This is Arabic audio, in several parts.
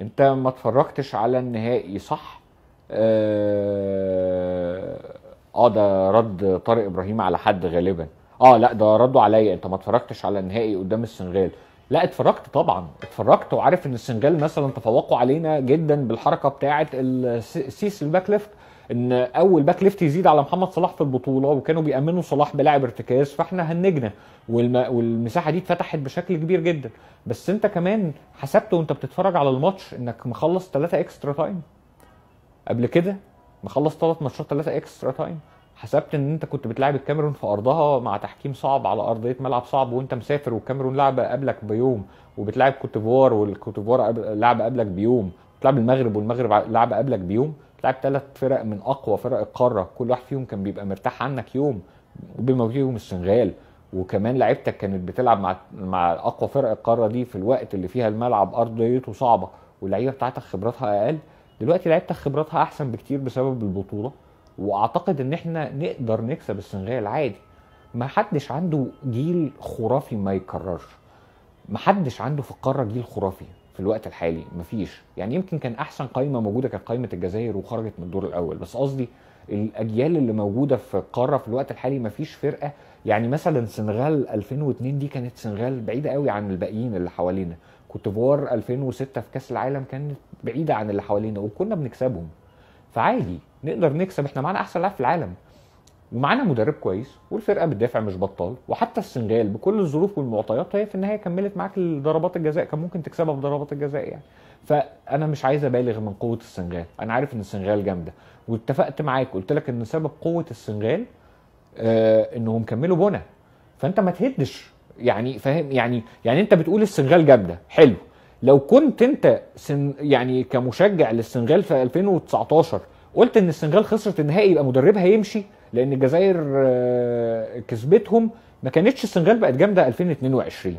انت ما اتفرجتش على النهائي صح آه،, اه ده رد طارق ابراهيم على حد غالبا اه لا ده رده عليا انت ما اتفرجتش على النهائي قدام السنغال لا اتفرجت طبعا اتفرجت وعارف ان السنغال مثلا تفوقوا علينا جدا بالحركه بتاعه السيس الباك ليفت ان اول باك ليفت يزيد على محمد صلاح في البطوله وكانوا بيامنوا صلاح بلاعب ارتكاز فاحنا هنجنا والمساحه دي اتفتحت بشكل كبير جدا بس انت كمان حسبت وانت بتتفرج على الماتش انك مخلص 3 اكسترا تايم قبل كده مخلص ثلاث ماتشات 3 اكسترا تايم حسبت ان انت كنت بتلعب الكاميرون في ارضها مع تحكيم صعب على ارضيه ملعب صعب وانت مسافر والكاميرون لعبه قبلك بيوم وبتلعب والكوت ديفوار لعبه قبلك بيوم بتلعب المغرب والمغرب لعبه قبلك بيوم بتلعب ثلاث فرق من اقوى فرق القاره كل واحد فيهم كان بيبقى مرتاح عنك يوم بما فيهم السنغال وكمان لعيبتك كانت بتلعب مع مع اقوى فرق القاره دي في الوقت اللي فيها الملعب ارضيته صعبه واللعيبه بتاعتك خبراتها اقل دلوقتي لعيبتك خبراتها احسن بكتير بسبب البطوله واعتقد ان احنا نقدر نكسب السنغال عادي ما حدش عنده جيل خرافي ما يتكررش ما حدش عنده في القاره جيل خرافي في الوقت الحالي مفيش يعني يمكن كان احسن قائمه موجوده كانت قائمه الجزائر وخرجت من الدور الاول بس قصدي الاجيال اللي موجوده في القاره في الوقت الحالي مفيش فرقه يعني مثلا سنغال 2002 دي كانت سنغال بعيده قوي عن الباقيين اللي حوالينا كوتيفوار 2006 في كاس العالم كانت بعيده عن اللي حوالينا وكنا بنكسبهم فعادي نقدر نكسب احنا معانا احسن لاعب في العالم ومعانا مدرب كويس والفرقه بتدافع مش بطال وحتى السنغال بكل الظروف والمعطيات هي في النهايه كملت معاك لضربات الجزاء كان ممكن تكسبها في ضربات الجزاء يعني فانا مش عايز ابالغ من قوه السنغال انا عارف ان السنغال جامده واتفقت معاك قلت لك ان سبب قوه السنغال آه انهم كملوا بنا فانت ما تهدش يعني فاهم يعني يعني انت بتقول السنغال جامده حلو لو كنت انت سن يعني كمشجع للسنغال في 2019 قلت ان السنغال خسرت النهائي يبقى مدربها يمشي لان الجزائر آه، كسبتهم ما كانتش السنغال بقت جامده 2022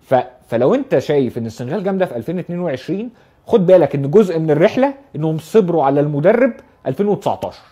ف... فلو انت شايف ان السنغال جامده في 2022 خد بالك ان جزء من الرحله انهم صبروا على المدرب 2019